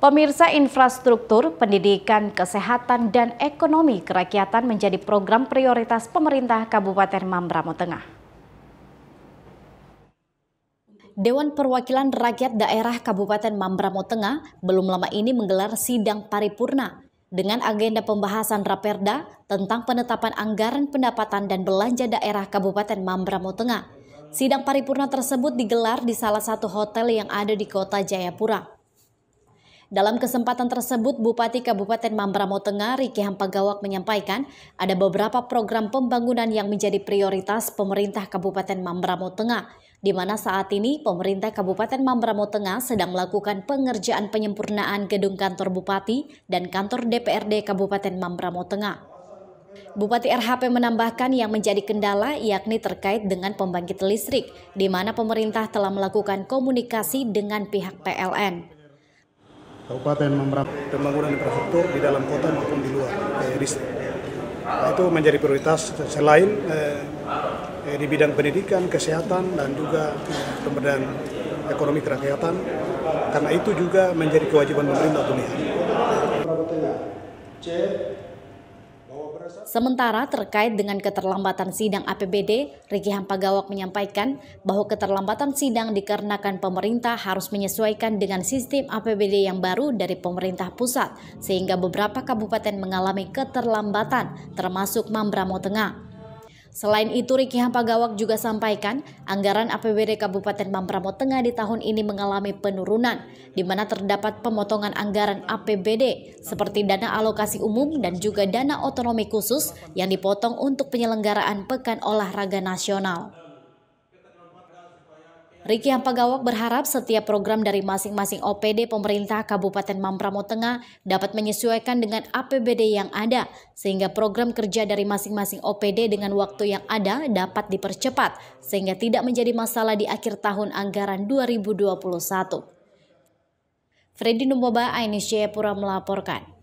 Pemirsa infrastruktur, pendidikan, kesehatan, dan ekonomi kerakyatan menjadi program prioritas pemerintah Kabupaten Mambramo Tengah. Dewan Perwakilan Rakyat Daerah Kabupaten Mambramo Tengah belum lama ini menggelar sidang paripurna dengan agenda pembahasan Raperda tentang penetapan anggaran pendapatan dan belanja daerah Kabupaten Mambramo Tengah. Sidang paripurna tersebut digelar di salah satu hotel yang ada di kota Jayapura. Dalam kesempatan tersebut, Bupati Kabupaten Mambramo Tengah Riki Hampagawak menyampaikan ada beberapa program pembangunan yang menjadi prioritas pemerintah Kabupaten Mambramo Tengah, di mana saat ini pemerintah Kabupaten Mambramo Tengah sedang melakukan pengerjaan penyempurnaan gedung kantor Bupati dan kantor DPRD Kabupaten Mambramo Tengah. Bupati RHP menambahkan yang menjadi kendala yakni terkait dengan pembangkit listrik, di mana pemerintah telah melakukan komunikasi dengan pihak PLN. Kabupaten Memerap. Pembangunan infrastruktur di dalam kota maupun di luar eh, distrik. Nah, itu menjadi prioritas selain eh, eh, di bidang pendidikan, kesehatan, dan juga eh, ekonomi kerakyatan. Karena itu juga menjadi kewajiban pemerintah dunia. Tengah, C, Sementara terkait dengan keterlambatan sidang APBD, Riki Hampagawak menyampaikan bahwa keterlambatan sidang dikarenakan pemerintah harus menyesuaikan dengan sistem APBD yang baru dari pemerintah pusat, sehingga beberapa kabupaten mengalami keterlambatan, termasuk Mambramo Tengah. Selain itu, Riki Hampagawak juga sampaikan anggaran APBD Kabupaten Mampramo Tengah di tahun ini mengalami penurunan, di mana terdapat pemotongan anggaran APBD seperti dana alokasi umum dan juga dana otonomi khusus yang dipotong untuk penyelenggaraan Pekan Olahraga Nasional. Riki Hampagawak berharap setiap program dari masing-masing OPD pemerintah Kabupaten Mampramo Tengah dapat menyesuaikan dengan APBD yang ada, sehingga program kerja dari masing-masing OPD dengan waktu yang ada dapat dipercepat, sehingga tidak menjadi masalah di akhir tahun anggaran 2021. Freddy Numboba, Ainis Jayapura melaporkan.